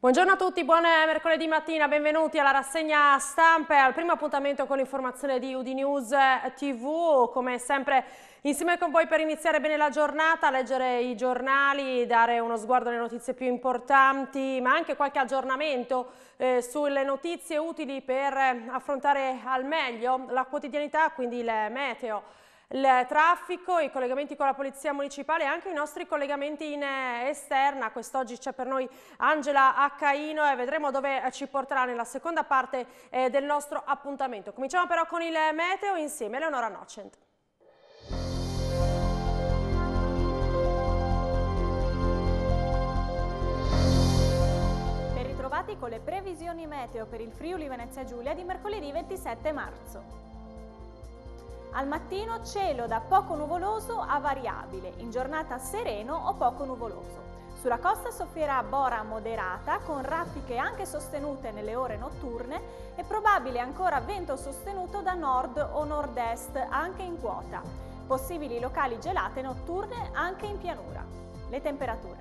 Buongiorno a tutti, buon mercoledì mattina, benvenuti alla rassegna stampa e al primo appuntamento con l'informazione di UD News eh, TV. Come sempre insieme con voi per iniziare bene la giornata, leggere i giornali, dare uno sguardo alle notizie più importanti, ma anche qualche aggiornamento eh, sulle notizie utili per eh, affrontare al meglio la quotidianità, quindi il meteo il traffico, i collegamenti con la Polizia Municipale e anche i nostri collegamenti in eh, esterna. Quest'oggi c'è per noi Angela Accaino e vedremo dove eh, ci porterà nella seconda parte eh, del nostro appuntamento. Cominciamo però con il meteo insieme a Leonora Nocent. Ben ritrovati con le previsioni meteo per il Friuli Venezia Giulia di mercoledì 27 marzo. Al mattino cielo da poco nuvoloso a variabile, in giornata sereno o poco nuvoloso. Sulla costa soffierà bora moderata con raffiche anche sostenute nelle ore notturne e probabile ancora vento sostenuto da nord o nord-est anche in quota. Possibili locali gelate notturne anche in pianura. Le temperature.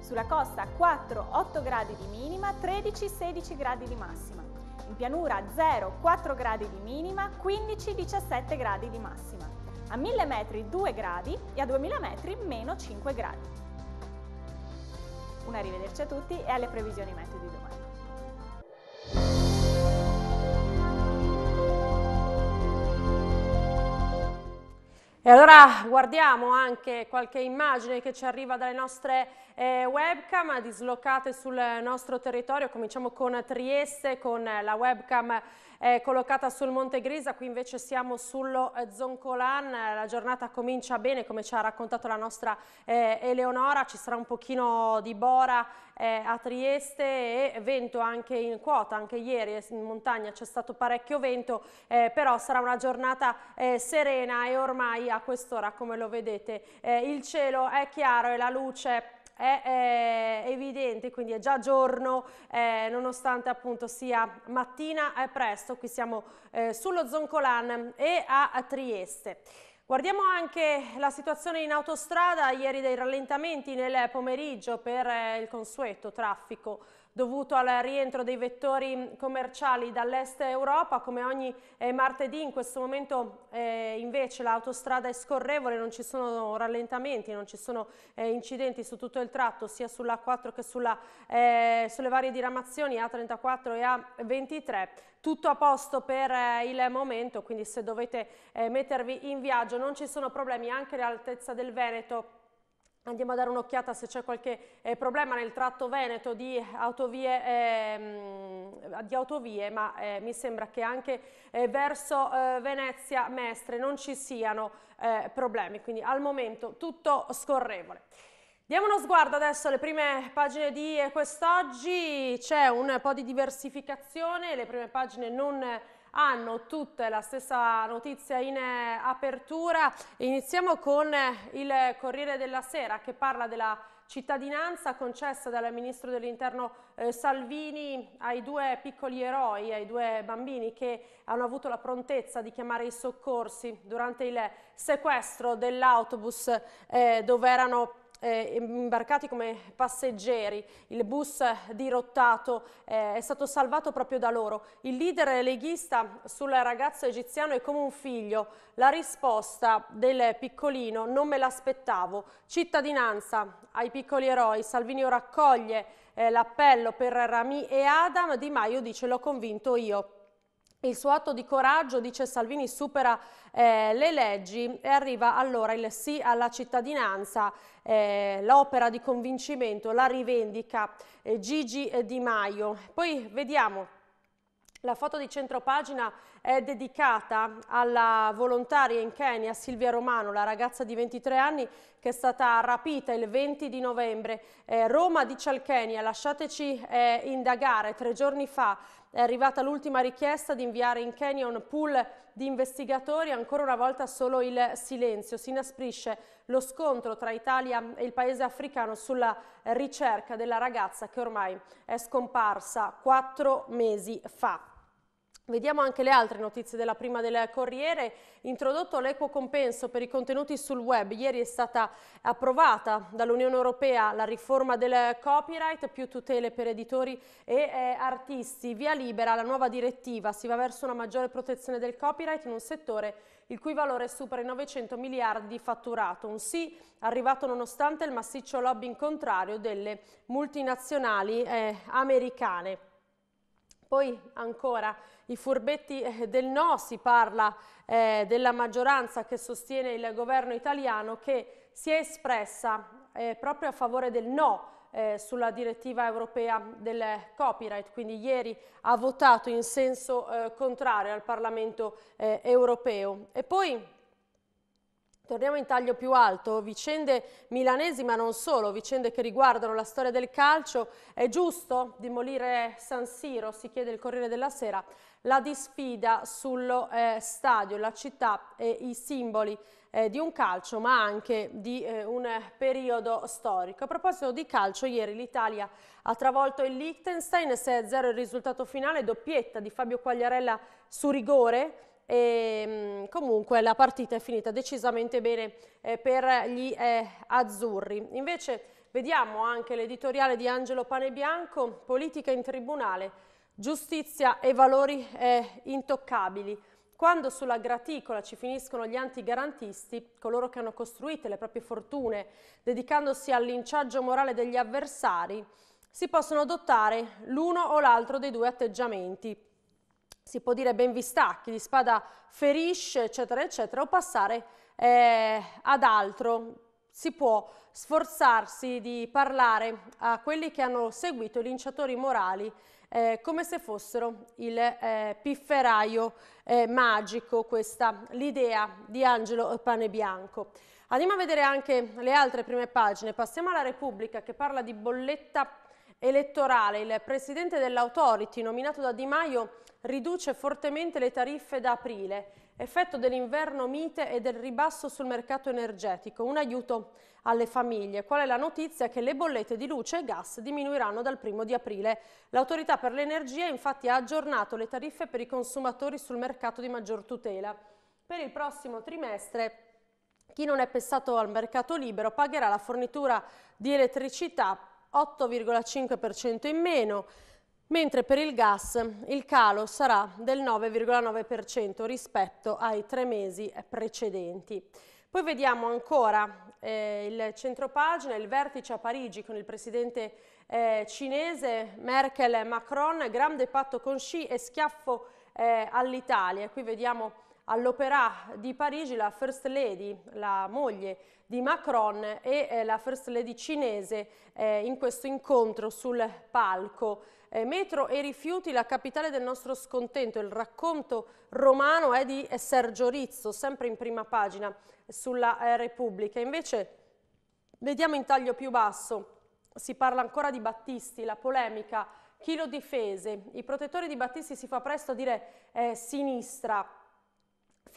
Sulla costa 4-8 gradi di minima, 13-16 gradi di massima in pianura 0, 4 gradi di minima, 15-17 gradi di massima, a 1000 metri 2 gradi e a 2000 metri meno 5 gradi. Un arrivederci a tutti e alle previsioni meteo di domani. E allora guardiamo anche qualche immagine che ci arriva dalle nostre eh, webcam dislocate sul nostro territorio. Cominciamo con Trieste, con la webcam è collocata sul Monte Grisa, qui invece siamo sullo eh, Zoncolan, la giornata comincia bene come ci ha raccontato la nostra eh, Eleonora, ci sarà un pochino di bora eh, a Trieste e vento anche in quota, anche ieri eh, in montagna c'è stato parecchio vento, eh, però sarà una giornata eh, serena e ormai a quest'ora come lo vedete il cielo è chiaro e la luce è è, è eh, evidente, quindi è già giorno, eh, nonostante appunto sia mattina, è presto, qui siamo eh, sullo Zoncolan e a, a Trieste. Guardiamo anche la situazione in autostrada, ieri dei rallentamenti nel pomeriggio per eh, il consueto traffico dovuto al rientro dei vettori commerciali dall'est Europa. Come ogni eh, martedì in questo momento eh, invece l'autostrada è scorrevole, non ci sono rallentamenti, non ci sono eh, incidenti su tutto il tratto sia sulla 4 che sulla, eh, sulle varie diramazioni A34 e A23. Tutto a posto per eh, il momento, quindi se dovete eh, mettervi in viaggio non ci sono problemi anche l'altezza del Veneto Andiamo a dare un'occhiata se c'è qualche eh, problema nel tratto veneto di autovie, ehm, di autovie ma eh, mi sembra che anche eh, verso eh, Venezia Mestre non ci siano eh, problemi, quindi al momento tutto scorrevole. Diamo uno sguardo adesso alle prime pagine di eh, quest'oggi, c'è un po' di diversificazione, le prime pagine non hanno tutte la stessa notizia in eh, apertura. Iniziamo con eh, il Corriere della Sera che parla della cittadinanza concessa dal Ministro dell'Interno eh, Salvini ai due piccoli eroi, ai due bambini che hanno avuto la prontezza di chiamare i soccorsi durante il sequestro dell'autobus eh, dove erano eh, imbarcati come passeggeri, il bus dirottato eh, è stato salvato proprio da loro. Il leader leghista sul ragazzo egiziano è come un figlio. La risposta del piccolino non me l'aspettavo. Cittadinanza ai piccoli eroi. Salvini raccoglie eh, l'appello per Rami e Adam. Di Maio dice l'ho convinto io il suo atto di coraggio, dice Salvini, supera eh, le leggi e arriva allora il sì alla cittadinanza, eh, l'opera di convincimento, la rivendica eh, Gigi Di Maio. Poi vediamo la foto di centropagina è dedicata alla volontaria in Kenya Silvia Romano, la ragazza di 23 anni che è stata rapita il 20 di novembre. Eh, Roma dice al Kenya, lasciateci eh, indagare, tre giorni fa è arrivata l'ultima richiesta di inviare in Kenya un pool di investigatori, ancora una volta solo il silenzio. Si inasprisce lo scontro tra Italia e il paese africano sulla ricerca della ragazza che ormai è scomparsa quattro mesi fa. Vediamo anche le altre notizie della prima del Corriere. Introdotto l'equo compenso per i contenuti sul web. Ieri è stata approvata dall'Unione Europea la riforma del copyright, più tutele per editori e eh, artisti. Via libera la nuova direttiva. Si va verso una maggiore protezione del copyright in un settore il cui valore supera i 900 miliardi di fatturato. Un sì arrivato nonostante il massiccio lobbying contrario delle multinazionali eh, americane. Poi ancora i furbetti eh, del no, si parla eh, della maggioranza che sostiene il governo italiano che si è espressa eh, proprio a favore del no eh, sulla direttiva europea del copyright, quindi ieri ha votato in senso eh, contrario al Parlamento europeo. E poi Torniamo in taglio più alto, vicende milanesi ma non solo, vicende che riguardano la storia del calcio. È giusto demolire San Siro, si chiede il Corriere della Sera, la disfida sullo eh, stadio, la città e i simboli eh, di un calcio ma anche di eh, un periodo storico. A proposito di calcio, ieri l'Italia ha travolto il Liechtenstein, 6-0 il risultato finale, doppietta di Fabio Quagliarella su rigore, e ehm, comunque la partita è finita decisamente bene eh, per gli eh, azzurri. Invece vediamo anche l'editoriale di Angelo Panebianco, politica in tribunale, giustizia e valori eh, intoccabili. Quando sulla graticola ci finiscono gli antigarantisti, coloro che hanno costruito le proprie fortune dedicandosi al linciaggio morale degli avversari, si possono adottare l'uno o l'altro dei due atteggiamenti si può dire ben vistacchi, di spada ferisce, eccetera, eccetera, o passare eh, ad altro. Si può sforzarsi di parlare a quelli che hanno seguito i linciatori morali eh, come se fossero il eh, pifferaio eh, magico, questa l'idea di Angelo Panebianco. Andiamo a vedere anche le altre prime pagine. Passiamo alla Repubblica che parla di bolletta elettorale. Il presidente dell'Authority, nominato da Di Maio, riduce fortemente le tariffe da aprile, effetto dell'inverno mite e del ribasso sul mercato energetico, un aiuto alle famiglie. Qual è la notizia? Che le bollette di luce e gas diminuiranno dal primo di aprile. L'autorità per l'energia infatti ha aggiornato le tariffe per i consumatori sul mercato di maggior tutela. Per il prossimo trimestre chi non è pensato al mercato libero pagherà la fornitura di elettricità 8,5% in meno, mentre per il gas il calo sarà del 9,9% rispetto ai tre mesi precedenti. Poi vediamo ancora eh, il centropagina, il vertice a Parigi con il presidente eh, cinese Merkel e Macron, grande patto con Xi e schiaffo eh, all'Italia. Qui vediamo all'Opera di Parigi la First Lady, la moglie di Macron e eh, la First Lady cinese eh, in questo incontro sul palco eh, metro e rifiuti, la capitale del nostro scontento. Il racconto romano è di Sergio Rizzo, sempre in prima pagina sulla eh, Repubblica. Invece vediamo in taglio più basso, si parla ancora di Battisti, la polemica, chi lo difese? I protettori di Battisti si fa presto a dire eh, sinistra,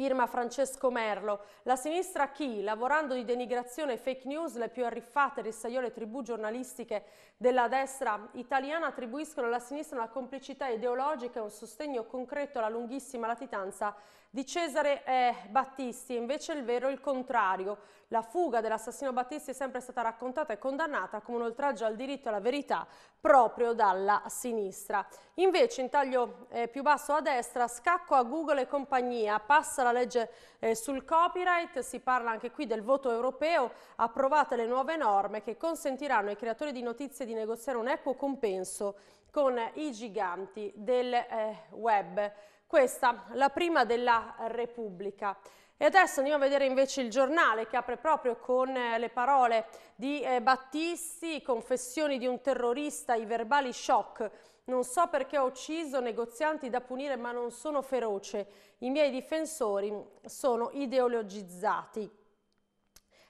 firma Francesco Merlo. La sinistra chi, lavorando di denigrazione e fake news, le più arriffate e rissaiole tribù giornalistiche della destra italiana attribuiscono alla sinistra una complicità ideologica e un sostegno concreto alla lunghissima latitanza di Cesare eh, Battisti. Invece il vero è il contrario. La fuga dell'assassino Battisti è sempre stata raccontata e condannata come un oltraggio al diritto alla verità proprio dalla sinistra. Invece in taglio eh, più basso a destra, scacco a Google e compagnia, passa la la legge eh, sul copyright, si parla anche qui del voto europeo, approvate le nuove norme che consentiranno ai creatori di notizie di negoziare un equo compenso con i giganti del eh, web. Questa la prima della Repubblica. E adesso andiamo a vedere invece il giornale che apre proprio con eh, le parole di eh, Battisti, confessioni di un terrorista, i verbali shock non so perché ho ucciso negozianti da punire ma non sono feroce. I miei difensori sono ideologizzati.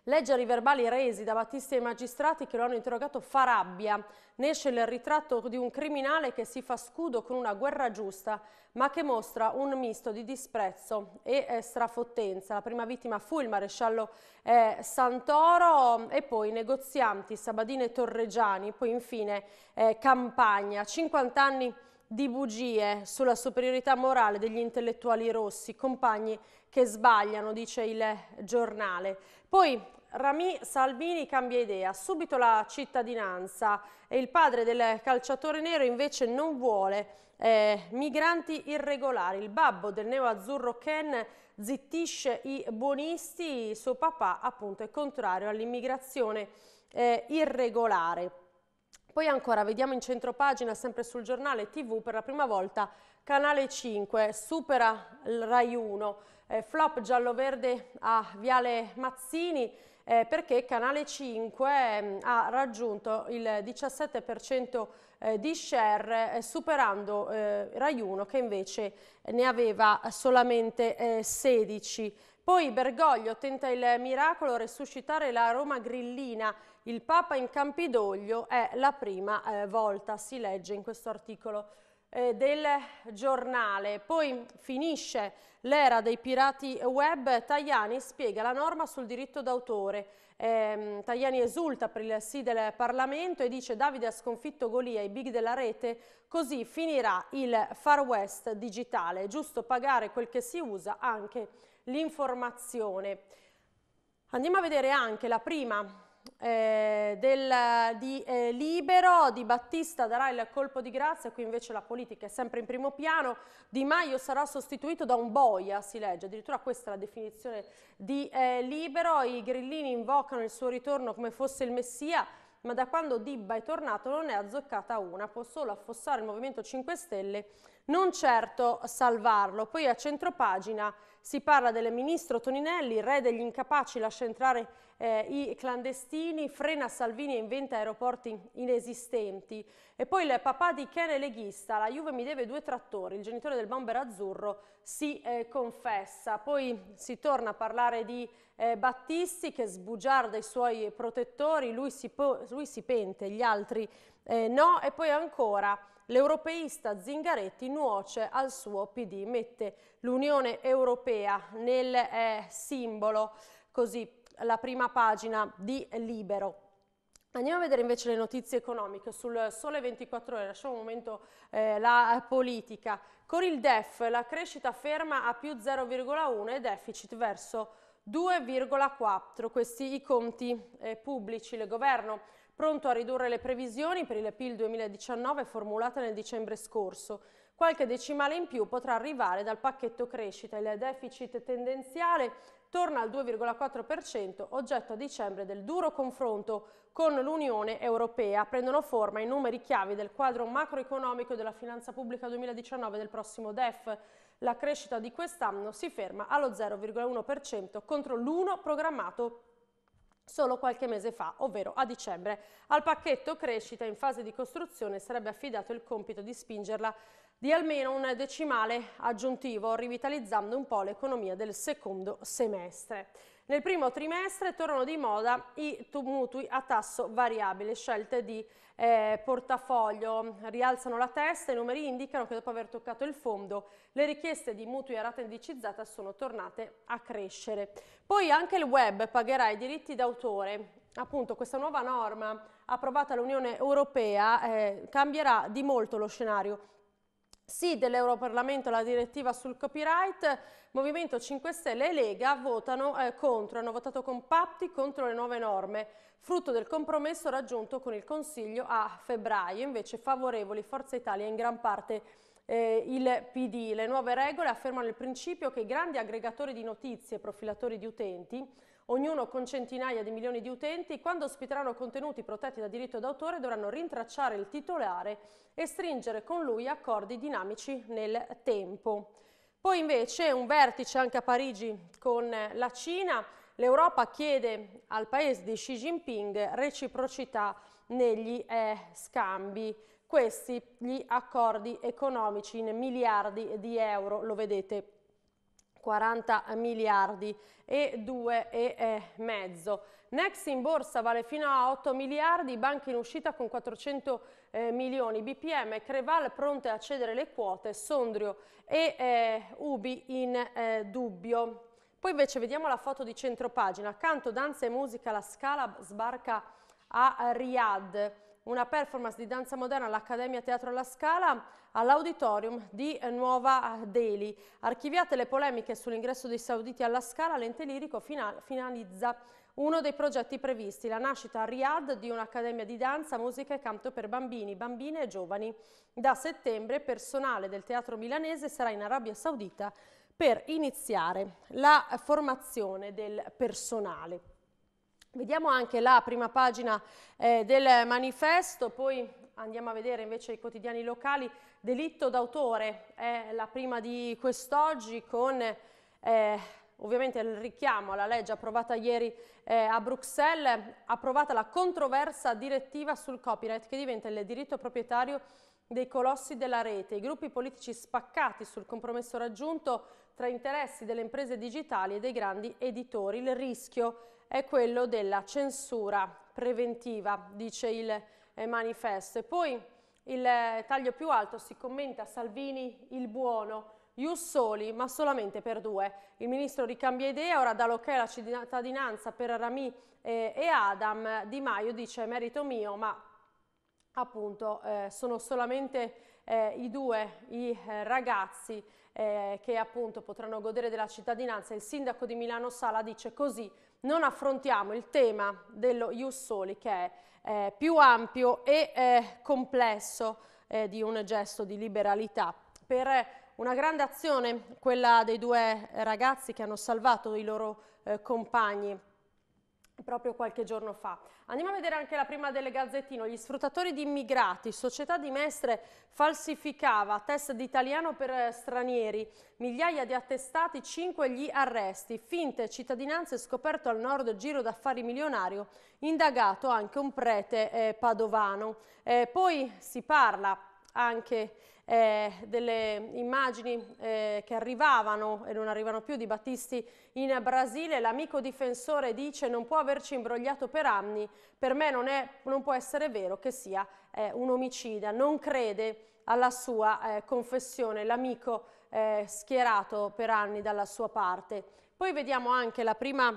Leggere i verbali resi da Battisti ai magistrati che lo hanno interrogato fa rabbia. Ne esce il ritratto di un criminale che si fa scudo con una guerra giusta, ma che mostra un misto di disprezzo e eh, strafottenza. La prima vittima fu il maresciallo eh, Santoro e poi i negozianti Sabadine Torreggiani, poi infine eh, Campagna. 50 anni di bugie sulla superiorità morale degli intellettuali rossi, compagni che sbagliano, dice il giornale. Poi Rami Salvini cambia idea, subito la cittadinanza e il padre del calciatore nero invece non vuole eh, migranti irregolari. Il babbo del neoazzurro Ken zittisce i buonisti, suo papà appunto è contrario all'immigrazione eh, irregolare. Poi ancora vediamo in centro pagina, sempre sul giornale TV, per la prima volta Canale 5 supera il Rai 1 eh, flop giallo-verde a Viale Mazzini eh, perché Canale 5 mh, ehm, ha raggiunto il 17% eh, di share eh, superando eh, Rai 1 che invece ne aveva solamente 16%. Poi Bergoglio tenta il miracolo resuscitare la Roma grillina, il Papa in Campidoglio è la prima eh, volta, si legge in questo articolo eh, del giornale. Poi finisce l'era dei pirati web, Tajani spiega la norma sul diritto d'autore. Eh, Tajani esulta per il sì del Parlamento e dice Davide ha sconfitto Golia, i big della rete, così finirà il far west digitale. È giusto pagare quel che si usa, anche l'informazione. Andiamo a vedere anche la prima eh, del, di eh, Libero, Di Battista darà il colpo di grazia, qui invece la politica è sempre in primo piano, Di Maio sarà sostituito da un boia, si legge, addirittura questa è la definizione di eh, Libero, i grillini invocano il suo ritorno come fosse il messia, ma da quando Dibba è tornato non è azzoccata una, può solo affossare il Movimento 5 Stelle, non certo salvarlo. Poi a centropagina si parla del ministro Toninelli, re degli incapaci, lascia entrare eh, i clandestini, frena Salvini e inventa aeroporti inesistenti. E poi il papà di Ken è leghista, la Juve mi deve due trattori, il genitore del bomber azzurro si eh, confessa. Poi si torna a parlare di eh, Battisti che sbugiarda i suoi protettori, lui si, lui si pente, gli altri eh, no. E poi ancora L'europeista Zingaretti nuoce al suo PD, mette l'Unione Europea nel eh, simbolo, così la prima pagina di Libero. Andiamo a vedere invece le notizie economiche sul sole 24 ore, lasciamo un momento eh, la politica. Con il DEF la crescita ferma a più 0,1 e deficit verso 2,4. Questi i conti eh, pubblici, il governo pronto a ridurre le previsioni per il PIL 2019 formulate nel dicembre scorso. Qualche decimale in più potrà arrivare dal pacchetto crescita. Il deficit tendenziale torna al 2,4%, oggetto a dicembre del duro confronto con l'Unione Europea. Prendono forma i numeri chiavi del quadro macroeconomico della finanza pubblica 2019 del prossimo DEF. La crescita di quest'anno si ferma allo 0,1% contro l'1 programmato solo qualche mese fa, ovvero a dicembre. Al pacchetto crescita in fase di costruzione sarebbe affidato il compito di spingerla di almeno un decimale aggiuntivo, rivitalizzando un po' l'economia del secondo semestre. Nel primo trimestre tornano di moda i mutui a tasso variabile, scelte di eh, portafoglio rialzano la testa, i numeri indicano che dopo aver toccato il fondo le richieste di mutui a rata indicizzata sono tornate a crescere. Poi anche il web pagherà i diritti d'autore. Appunto questa nuova norma approvata all'Unione Europea eh, cambierà di molto lo scenario sì dell'Europarlamento alla direttiva sul copyright, Movimento 5 Stelle e Lega votano eh, contro, hanno votato compatti contro le nuove norme, frutto del compromesso raggiunto con il Consiglio a febbraio, invece favorevoli Forza Italia in gran parte eh, il PD. Le nuove regole affermano il principio che i grandi aggregatori di notizie e profilatori di utenti ognuno con centinaia di milioni di utenti, quando ospiteranno contenuti protetti da diritto d'autore dovranno rintracciare il titolare e stringere con lui accordi dinamici nel tempo. Poi invece un vertice anche a Parigi con la Cina, l'Europa chiede al paese di Xi Jinping reciprocità negli eh, scambi. Questi gli accordi economici in miliardi di euro, lo vedete 40 miliardi e 2 e mezzo. Next in borsa vale fino a 8 miliardi, banche in uscita con 400 eh, milioni, BPM, Creval pronte a cedere le quote, Sondrio e eh, Ubi in eh, dubbio. Poi invece vediamo la foto di centropagina, accanto danza e musica La Scala sbarca a Riyadh una performance di danza moderna all'Accademia Teatro alla Scala all'auditorium di eh, Nuova eh, Delhi. Archiviate le polemiche sull'ingresso dei sauditi alla Scala, l'ente lirico finalizza uno dei progetti previsti, la nascita a Riyadh di un'accademia di danza, musica e canto per bambini, bambine e giovani. Da settembre personale del teatro milanese sarà in Arabia Saudita per iniziare la formazione del personale. Vediamo anche la prima pagina eh, del manifesto, poi andiamo a vedere invece i quotidiani locali. Delitto d'autore è la prima di quest'oggi con eh, ovviamente il richiamo alla legge approvata ieri eh, a Bruxelles, approvata la controversa direttiva sul copyright che diventa il diritto proprietario dei colossi della rete, i gruppi politici spaccati sul compromesso raggiunto tra interessi delle imprese digitali e dei grandi editori, il rischio è quello della censura preventiva, dice il eh, manifesto. E poi il eh, taglio più alto si commenta Salvini il buono, Ius soli, ma solamente per due. Il ministro ricambia idea, ora dà l'ok alla cittadinanza per Rami eh, e Adam. Di Maio dice merito mio, ma appunto eh, sono solamente eh, i due i ragazzi che appunto potranno godere della cittadinanza. Il sindaco di Milano Sala dice così non affrontiamo il tema dello ius soli che è eh, più ampio e eh, complesso eh, di un gesto di liberalità. Per eh, una grande azione, quella dei due ragazzi che hanno salvato i loro eh, compagni proprio qualche giorno fa. Andiamo a vedere anche la prima delle Gazzettino. Gli sfruttatori di immigrati, società di Mestre falsificava test di italiano per eh, stranieri, migliaia di attestati, 5 gli arresti, finte cittadinanze scoperto al nord giro d'affari milionario, indagato anche un prete eh, padovano. Eh, poi si parla anche eh, delle immagini eh, che arrivavano e non arrivano più di Battisti in Brasile, l'amico difensore dice non può averci imbrogliato per anni, per me non, è, non può essere vero che sia eh, un omicida, non crede alla sua eh, confessione, l'amico eh, schierato per anni dalla sua parte. Poi vediamo anche la prima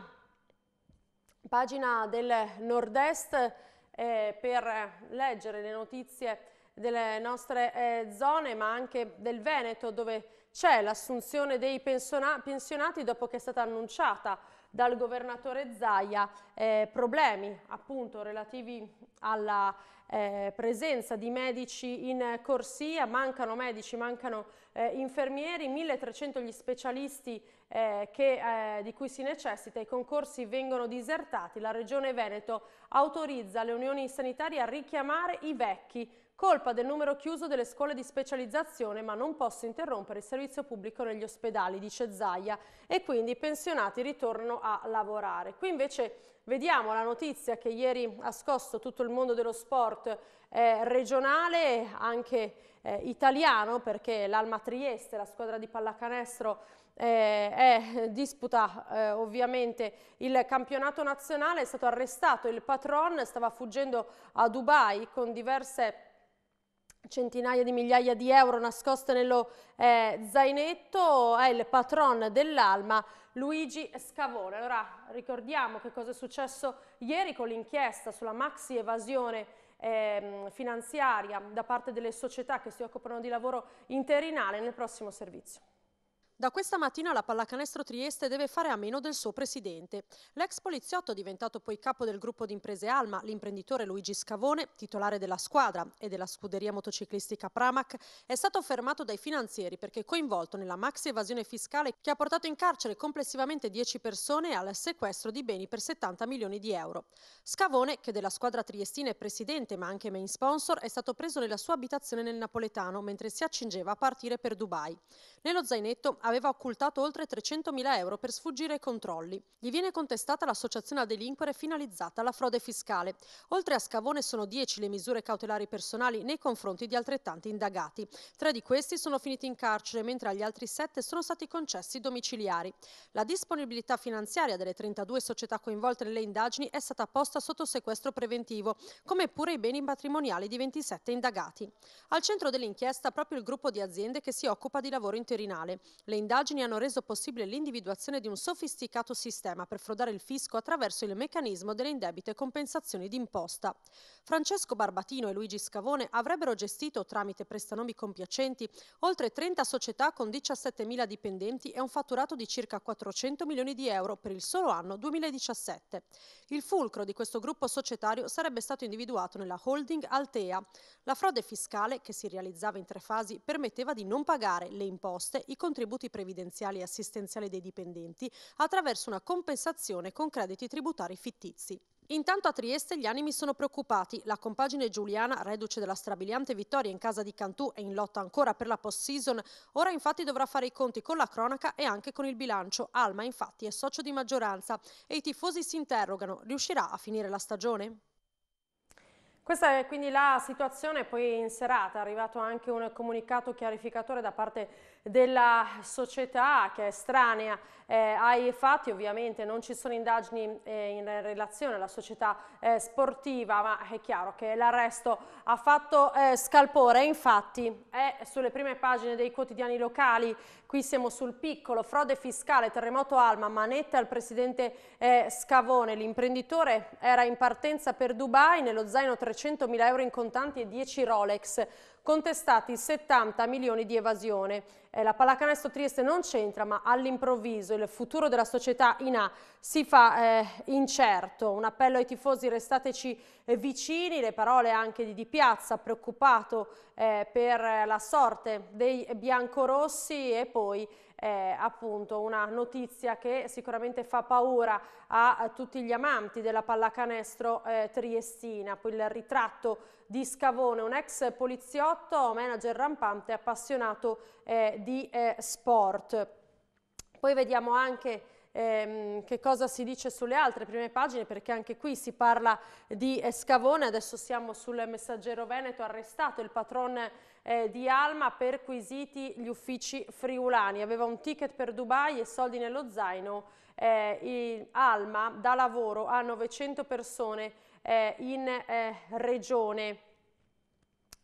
pagina del Nord-Est eh, per leggere le notizie delle nostre eh, zone ma anche del Veneto dove c'è l'assunzione dei pensionati dopo che è stata annunciata dal governatore Zaia eh, problemi appunto relativi alla eh, presenza di medici in corsia, mancano medici, mancano eh, infermieri, 1300 gli specialisti eh, che, eh, di cui si necessita, i concorsi vengono disertati, la Regione Veneto autorizza le unioni sanitarie a richiamare i vecchi Colpa del numero chiuso delle scuole di specializzazione, ma non posso interrompere il servizio pubblico negli ospedali, dice Zaia, e quindi i pensionati ritornano a lavorare. Qui invece vediamo la notizia che ieri ha scosso tutto il mondo dello sport eh, regionale, anche eh, italiano, perché l'Alma Trieste, la squadra di pallacanestro, eh, disputa eh, ovviamente il campionato nazionale, è stato arrestato il patron, stava fuggendo a Dubai con diverse centinaia di migliaia di euro nascoste nello eh, zainetto è il patron dell'Alma Luigi Scavone. Allora ricordiamo che cosa è successo ieri con l'inchiesta sulla maxi evasione eh, finanziaria da parte delle società che si occupano di lavoro interinale nel prossimo servizio. Da questa mattina la Pallacanestro Trieste deve fare a meno del suo presidente. L'ex poliziotto, diventato poi capo del gruppo di imprese Alma, l'imprenditore Luigi Scavone, titolare della squadra e della scuderia motociclistica Pramac, è stato fermato dai finanzieri perché coinvolto nella maxi evasione fiscale che ha portato in carcere complessivamente 10 persone e al sequestro di beni per 70 milioni di euro. Scavone, che della squadra triestina è presidente ma anche main sponsor, è stato preso nella sua abitazione nel napoletano mentre si accingeva a partire per Dubai. Nello zainetto aveva occultato oltre 300.000 euro per sfuggire ai controlli. Gli viene contestata l'associazione a delinquere finalizzata alla frode fiscale. Oltre a Scavone sono 10 le misure cautelari personali nei confronti di altrettanti indagati. Tre di questi sono finiti in carcere, mentre agli altri sette sono stati concessi domiciliari. La disponibilità finanziaria delle 32 società coinvolte nelle indagini è stata posta sotto sequestro preventivo, come pure i beni patrimoniali di 27 indagati. Al centro dell'inchiesta proprio il gruppo di aziende che si occupa di lavoro in interinale. Le indagini hanno reso possibile l'individuazione di un sofisticato sistema per frodare il fisco attraverso il meccanismo delle indebite compensazioni d'imposta. Francesco Barbatino e Luigi Scavone avrebbero gestito, tramite prestanomi compiacenti, oltre 30 società con 17.000 dipendenti e un fatturato di circa 400 milioni di euro per il solo anno 2017. Il fulcro di questo gruppo societario sarebbe stato individuato nella holding Altea. La frode fiscale, che si realizzava in tre fasi, permetteva di non pagare le imposte imposte i contributi previdenziali e assistenziali dei dipendenti attraverso una compensazione con crediti tributari fittizi. Intanto a Trieste gli animi sono preoccupati. La compagine giuliana, reduce della strabiliante vittoria in casa di Cantù e in lotta ancora per la post-season, ora infatti dovrà fare i conti con la cronaca e anche con il bilancio. Alma infatti è socio di maggioranza e i tifosi si interrogano, riuscirà a finire la stagione? Questa è quindi la situazione, poi in serata è arrivato anche un comunicato chiarificatore da parte di della società che è estranea eh, ai fatti, ovviamente non ci sono indagini eh, in relazione alla società eh, sportiva, ma è chiaro che l'arresto ha fatto eh, scalpore, infatti è sulle prime pagine dei quotidiani locali, qui siamo sul piccolo, frode fiscale, terremoto Alma, manette al presidente eh, Scavone, l'imprenditore era in partenza per Dubai, nello zaino 300.000 euro in contanti e 10 Rolex, contestati 70 milioni di evasione. Eh, la pallacanestro Trieste non c'entra, ma all'improvviso il futuro della società in A si fa eh, incerto. Un appello ai tifosi, restateci eh, vicini, le parole anche di Di Piazza, preoccupato eh, per la sorte dei biancorossi e poi eh, appunto una notizia che sicuramente fa paura a, a tutti gli amanti della pallacanestro eh, triestina. Poi il ritratto di Scavone, un ex poliziotto, manager rampante, appassionato eh, di eh, sport. Poi vediamo anche ehm, che cosa si dice sulle altre prime pagine, perché anche qui si parla di Scavone, adesso siamo sul messaggero Veneto, arrestato il patron eh, di Alma, perquisiti gli uffici friulani, aveva un ticket per Dubai e soldi nello zaino, eh, Alma dà lavoro a 900 persone eh, in eh, regione.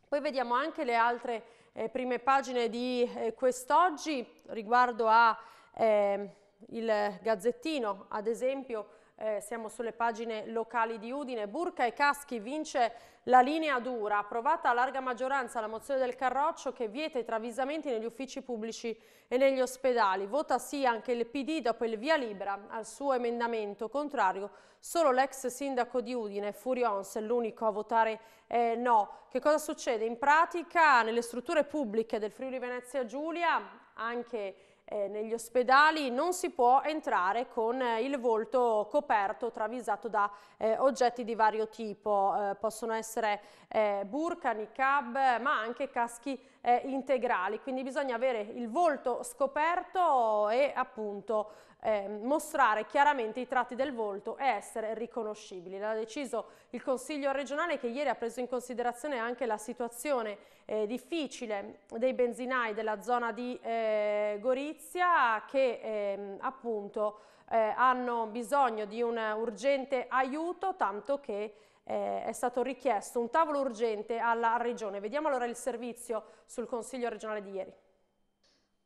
Poi vediamo anche le altre eh, prime pagine di eh, quest'oggi riguardo a... Ehm, il Gazzettino, ad esempio, eh, siamo sulle pagine locali di Udine, Burca e Caschi vince la linea dura, approvata a larga maggioranza la mozione del Carroccio che vieta i travisamenti negli uffici pubblici e negli ospedali. Vota sì anche il PD dopo il via libera al suo emendamento contrario, solo l'ex sindaco di Udine, Furions, è l'unico a votare eh, no. Che cosa succede? In pratica nelle strutture pubbliche del Friuli Venezia Giulia, anche eh, negli ospedali non si può entrare con eh, il volto coperto, travisato da eh, oggetti di vario tipo, eh, possono essere eh, burka, niqab, ma anche caschi eh, integrali, quindi bisogna avere il volto scoperto e appunto eh, mostrare chiaramente i tratti del volto e essere riconoscibili. L'ha deciso il Consiglio regionale che ieri ha preso in considerazione anche la situazione eh, difficile dei benzinai della zona di eh, Gorizia che ehm, appunto eh, hanno bisogno di un urgente aiuto tanto che eh, è stato richiesto un tavolo urgente alla Regione. Vediamo allora il servizio sul Consiglio regionale di ieri.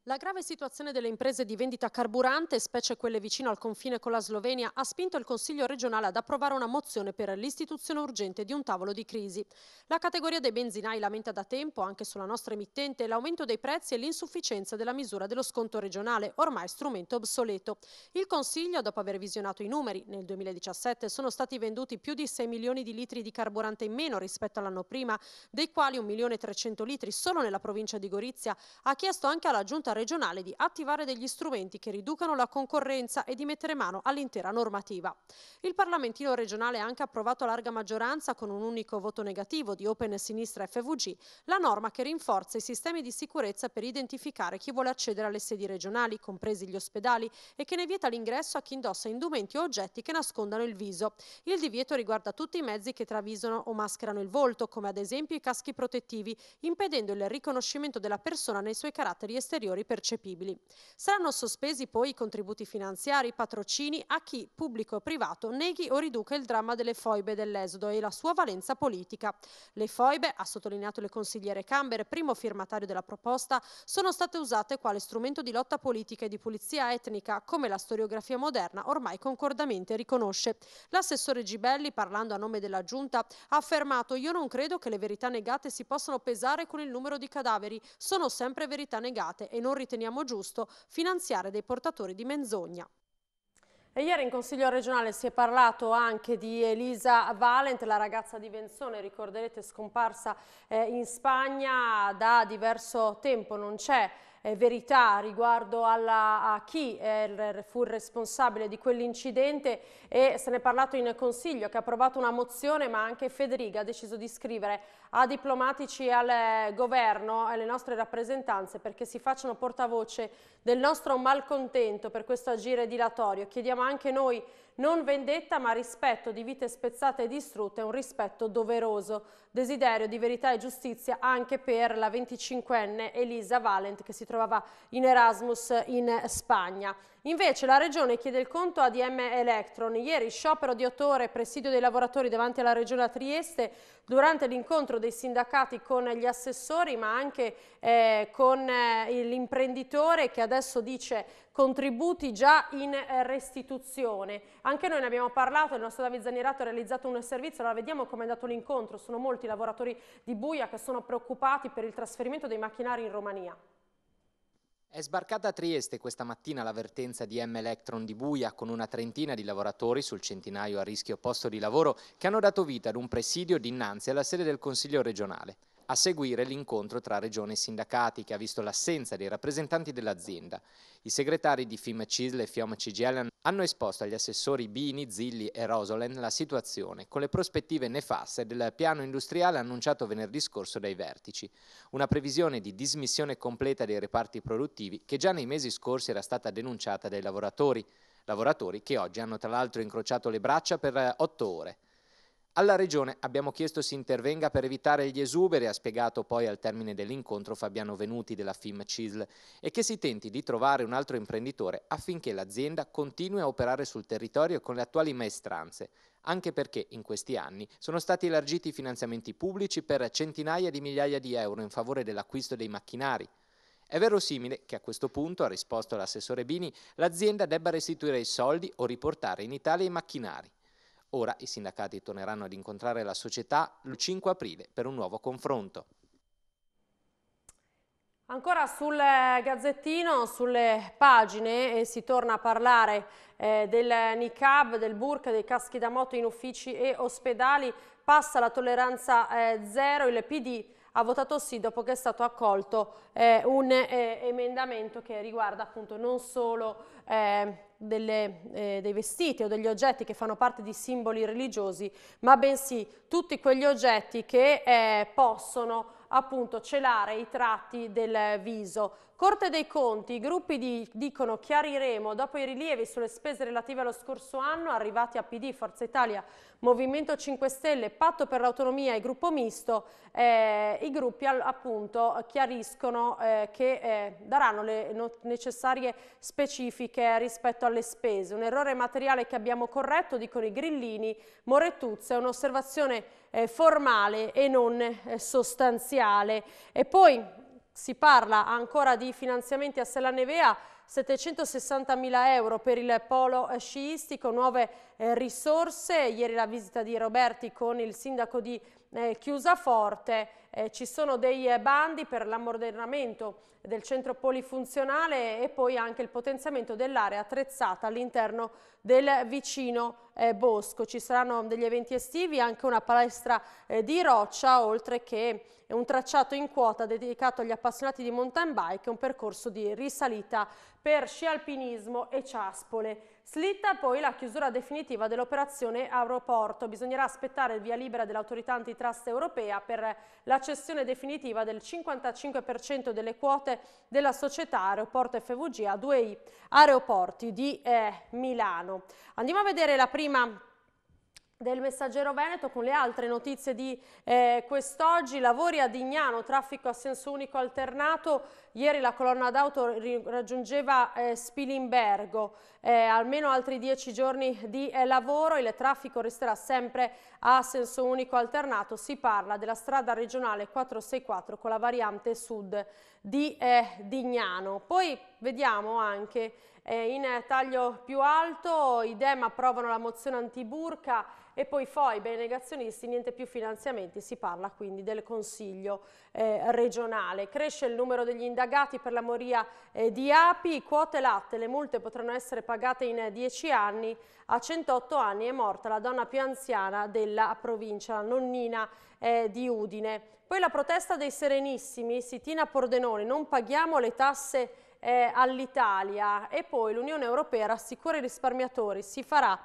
La grave situazione delle imprese di vendita carburante, specie quelle vicino al confine con la Slovenia, ha spinto il Consiglio regionale ad approvare una mozione per l'istituzione urgente di un tavolo di crisi. La categoria dei benzinai lamenta da tempo, anche sulla nostra emittente, l'aumento dei prezzi e l'insufficienza della misura dello sconto regionale, ormai strumento obsoleto. Il Consiglio, dopo aver visionato i numeri, nel 2017 sono stati venduti più di 6 milioni di litri di carburante in meno rispetto all'anno prima, dei quali 1 milione 300 litri solo nella provincia di Gorizia, ha chiesto anche alla Giunta volontà regionale di attivare degli strumenti che riducano la concorrenza e di mettere mano all'intera normativa. Il Parlamentino regionale ha anche approvato a larga maggioranza, con un unico voto negativo di Open Sinistra FVG, la norma che rinforza i sistemi di sicurezza per identificare chi vuole accedere alle sedi regionali, compresi gli ospedali, e che ne vieta l'ingresso a chi indossa indumenti o oggetti che nascondano il viso. Il divieto riguarda tutti i mezzi che travisano o mascherano il volto, come ad esempio i caschi protettivi, impedendo il riconoscimento della persona nei suoi caratteri esteriori valori percepibili. Saranno sospesi poi i contributi finanziari, i patrocini a chi, pubblico o privato, neghi o riduca il dramma delle foibe dell'esodo e la sua valenza politica. Le foibe, ha sottolineato il consigliere Camber, primo firmatario della proposta, sono state usate quale strumento di lotta politica e di pulizia etnica, come la storiografia moderna ormai concordamente riconosce. L'assessore Gibelli, parlando a nome della Giunta, ha affermato «Io non credo che le verità negate si possano pesare con il numero di cadaveri, sono sempre verità negate e non non riteniamo giusto finanziare dei portatori di menzogna. E ieri in Consiglio regionale si è parlato anche di Elisa Valent, la ragazza di Venzone, ricorderete scomparsa eh, in Spagna da diverso tempo, non c'è eh, verità riguardo alla, a chi eh, fu il responsabile di quell'incidente e se ne è parlato in Consiglio che ha approvato una mozione ma anche Federica ha deciso di scrivere a diplomatici al eh, governo, e alle nostre rappresentanze perché si facciano portavoce del nostro malcontento per questo agire dilatorio. Chiediamo anche noi non vendetta ma rispetto di vite spezzate e distrutte un rispetto doveroso. Desiderio di verità e giustizia anche per la 25enne Elisa Valent che si trovava in Erasmus in Spagna. Invece la Regione chiede il conto a DM Electron. Ieri sciopero di otto ore presidio dei lavoratori davanti alla Regione a Trieste durante l'incontro dei sindacati con gli assessori ma anche eh, con eh, l'imprenditore che adesso dice contributi già in eh, restituzione. Anche noi ne abbiamo parlato, il nostro Davide Zanierato ha realizzato un servizio, allora vediamo come è andato l'incontro. Sono molti lavoratori di Buia che sono preoccupati per il trasferimento dei macchinari in Romania. È sbarcata a Trieste questa mattina l'avvertenza di M Electron di Buia con una trentina di lavoratori sul centinaio a rischio posto di lavoro che hanno dato vita ad un presidio dinanzi alla sede del Consiglio regionale. A seguire l'incontro tra regione e sindacati che ha visto l'assenza dei rappresentanti dell'azienda. I segretari di FIM CISL e FIOM CGL hanno esposto agli assessori Bini, Zilli e Rosolen la situazione con le prospettive nefaste del piano industriale annunciato venerdì scorso dai vertici. Una previsione di dismissione completa dei reparti produttivi che già nei mesi scorsi era stata denunciata dai lavoratori lavoratori che oggi hanno tra l'altro incrociato le braccia per otto ore. Alla Regione abbiamo chiesto si intervenga per evitare gli esuberi, ha spiegato poi al termine dell'incontro Fabiano Venuti della FIM CISL, e che si tenti di trovare un altro imprenditore affinché l'azienda continui a operare sul territorio con le attuali maestranze, anche perché in questi anni sono stati elargiti finanziamenti pubblici per centinaia di migliaia di euro in favore dell'acquisto dei macchinari, è verosimile che a questo punto, ha risposto l'assessore Bini, l'azienda debba restituire i soldi o riportare in Italia i macchinari. Ora i sindacati torneranno ad incontrare la società il 5 aprile per un nuovo confronto. Ancora sul eh, gazzettino, sulle pagine, eh, si torna a parlare eh, del niqab, del burk, dei caschi da moto in uffici e ospedali, passa la tolleranza eh, zero, il PD ha votato sì dopo che è stato accolto eh, un eh, emendamento che riguarda appunto non solo eh, delle, eh, dei vestiti o degli oggetti che fanno parte di simboli religiosi, ma bensì tutti quegli oggetti che eh, possono appunto celare i tratti del viso, Corte dei Conti, i gruppi di, dicono chiariremo dopo i rilievi sulle spese relative allo scorso anno arrivati a PD, Forza Italia, Movimento 5 Stelle, Patto per l'Autonomia e Gruppo Misto, eh, i gruppi appunto chiariscono eh, che eh, daranno le necessarie specifiche rispetto alle spese. Un errore materiale che abbiamo corretto, dicono i grillini, Moretuzza, è un'osservazione eh, formale e non eh, sostanziale. E poi si parla ancora di finanziamenti a Sella Nevea, 760 mila euro per il polo sciistico, nuove eh, risorse. Ieri la visita di Roberti con il sindaco di eh, forte, eh, ci sono dei eh, bandi per l'ammodernamento del centro polifunzionale e poi anche il potenziamento dell'area attrezzata all'interno del vicino eh, bosco. Ci saranno degli eventi estivi, anche una palestra eh, di roccia, oltre che un tracciato in quota dedicato agli appassionati di mountain bike un percorso di risalita per sci alpinismo e ciaspole. Slitta poi la chiusura definitiva dell'operazione aeroporto. Bisognerà aspettare il via libera dell'autorità antitrust europea per la cessione definitiva del 55% delle quote della società Aeroporto FVG a due aeroporti di eh, Milano. Andiamo a vedere la prima del Messaggero Veneto con le altre notizie di eh, quest'oggi, lavori a Dignano, traffico a senso unico alternato, ieri la colonna d'auto raggiungeva eh, Spilimbergo, eh, almeno altri dieci giorni di eh, lavoro, il traffico resterà sempre a senso unico alternato, si parla della strada regionale 464 con la variante sud di eh, Dignano. Poi vediamo anche eh, in taglio più alto, i DEM approvano la mozione antiburca, e poi foibe bei negazionisti, niente più finanziamenti, si parla quindi del Consiglio eh, regionale. Cresce il numero degli indagati per la moria eh, di api, quote latte, le multe potranno essere pagate in 10 anni, a 108 anni è morta la donna più anziana della provincia, la nonnina eh, di Udine. Poi la protesta dei Serenissimi, Sitina Pordenone, non paghiamo le tasse eh, all'Italia e poi l'Unione Europea rassicura i risparmiatori, si farà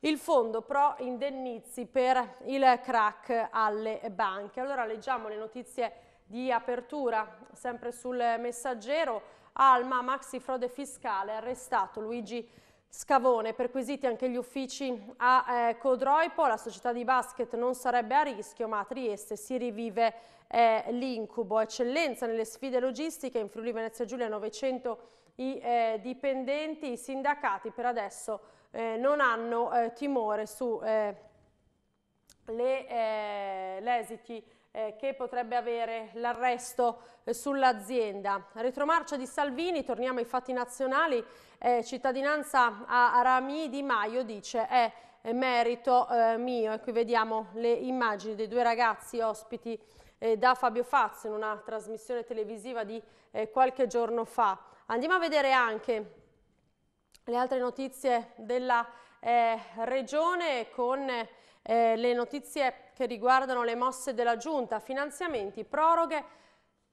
il fondo pro indennizi per il crack alle banche. Allora leggiamo le notizie di apertura, sempre sul messaggero, Alma, maxi frode fiscale, arrestato Luigi Scavone, perquisiti anche gli uffici a eh, Codroipo, la società di basket non sarebbe a rischio ma a Trieste si rivive eh, l'incubo. Eccellenza nelle sfide logistiche, in Friuli Venezia Giulia 900 i eh, dipendenti, i sindacati per adesso eh, non hanno eh, timore sulle eh, eh, l'esiti eh, che potrebbe avere l'arresto eh, sull'azienda. Retromarcia di Salvini, torniamo ai fatti nazionali, eh, cittadinanza a Rami Di Maio dice è merito eh, mio e qui vediamo le immagini dei due ragazzi ospiti eh, da Fabio Fazio in una trasmissione televisiva di eh, qualche giorno fa. Andiamo a vedere anche le altre notizie della regione con eh, le notizie che riguardano le mosse della Giunta, finanziamenti, proroghe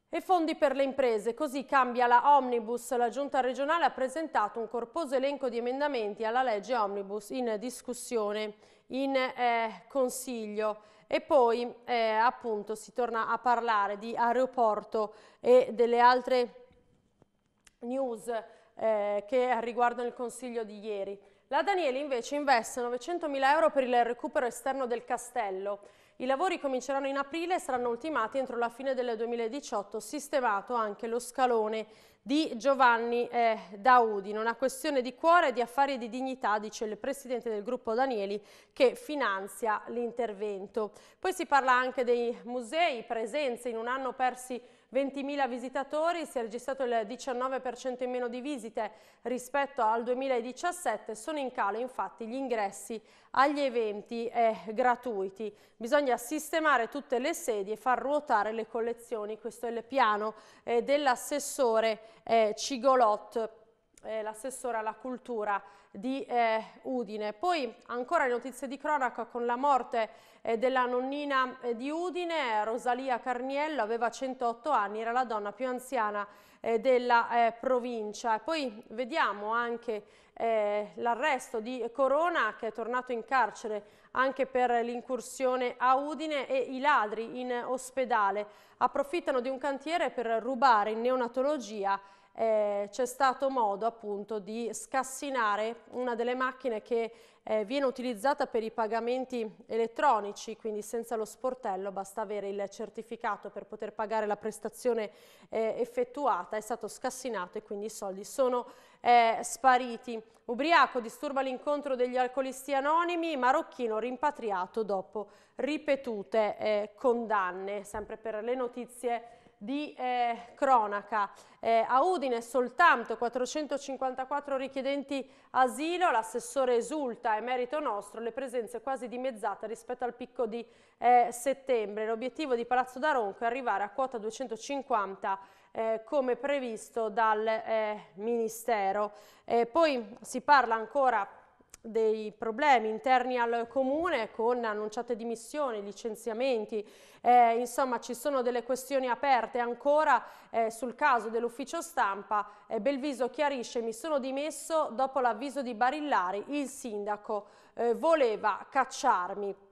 e fondi per le imprese. Così cambia la Omnibus. La Giunta regionale ha presentato un corposo elenco di emendamenti alla legge Omnibus in discussione in eh, Consiglio. E poi eh, appunto si torna a parlare di aeroporto e delle altre news eh, che riguardano il Consiglio di ieri. La Danieli invece investe 900.000 euro per il recupero esterno del castello. I lavori cominceranno in aprile e saranno ultimati entro la fine del 2018, sistemato anche lo scalone di Giovanni eh, Daudi. una questione di cuore, di affari e di dignità, dice il presidente del gruppo Danieli, che finanzia l'intervento. Poi si parla anche dei musei, presenze in un anno persi 20.000 visitatori, si è registrato il 19% in meno di visite rispetto al 2017, sono in calo infatti gli ingressi agli eventi eh, gratuiti. Bisogna sistemare tutte le sedie e far ruotare le collezioni, questo è il piano eh, dell'assessore eh, Cigolot eh, l'assessore alla cultura di eh, Udine. Poi ancora le notizie di cronaca con la morte eh, della nonnina eh, di Udine, Rosalia Carniello aveva 108 anni, era la donna più anziana eh, della eh, provincia. E poi vediamo anche l'arresto di Corona che è tornato in carcere anche per l'incursione a Udine e i ladri in ospedale approfittano di un cantiere per rubare in neonatologia eh, c'è stato modo appunto di scassinare una delle macchine che eh, viene utilizzata per i pagamenti elettronici, quindi senza lo sportello, basta avere il certificato per poter pagare la prestazione eh, effettuata, è stato scassinato e quindi i soldi sono eh, spariti. Ubriaco disturba l'incontro degli alcolisti anonimi, marocchino rimpatriato dopo ripetute eh, condanne, sempre per le notizie di eh, cronaca. Eh, a Udine soltanto 454 richiedenti asilo, l'assessore esulta, è merito nostro, le presenze quasi dimezzate rispetto al picco di eh, settembre. L'obiettivo di Palazzo da Ronco è arrivare a quota 250 eh, come previsto dal eh, Ministero. Eh, poi si parla ancora dei problemi interni al comune con annunciate dimissioni, licenziamenti, eh, insomma ci sono delle questioni aperte ancora eh, sul caso dell'ufficio stampa, eh, Belviso chiarisce mi sono dimesso dopo l'avviso di Barillari, il sindaco eh, voleva cacciarmi.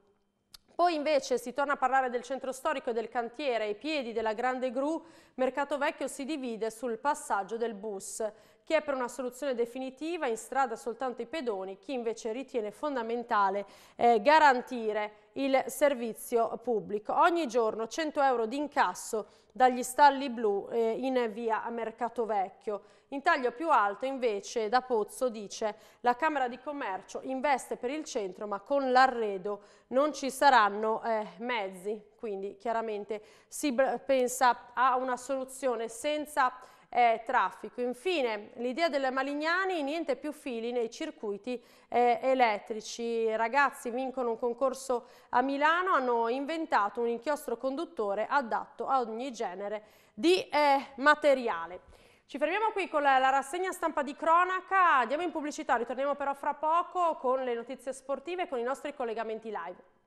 Poi invece si torna a parlare del centro storico e del cantiere ai piedi della Grande Gru, Mercato Vecchio si divide sul passaggio del bus. Chi è per una soluzione definitiva in strada soltanto i pedoni, chi invece ritiene fondamentale eh, garantire il servizio pubblico. Ogni giorno 100 euro di incasso dagli stalli blu eh, in via Mercato Vecchio. In taglio più alto invece da Pozzo dice la Camera di Commercio investe per il centro ma con l'arredo non ci saranno eh, mezzi, quindi chiaramente si pensa a una soluzione senza eh, traffico. Infine, l'idea delle Malignani, niente più fili nei circuiti eh, elettrici. I ragazzi vincono un concorso a Milano, hanno inventato un inchiostro conduttore adatto a ogni genere di eh, materiale. Ci fermiamo qui con la, la, rassegna stampa di cronaca, andiamo in pubblicità, ritorniamo però fra poco con le notizie sportive e con i nostri collegamenti live.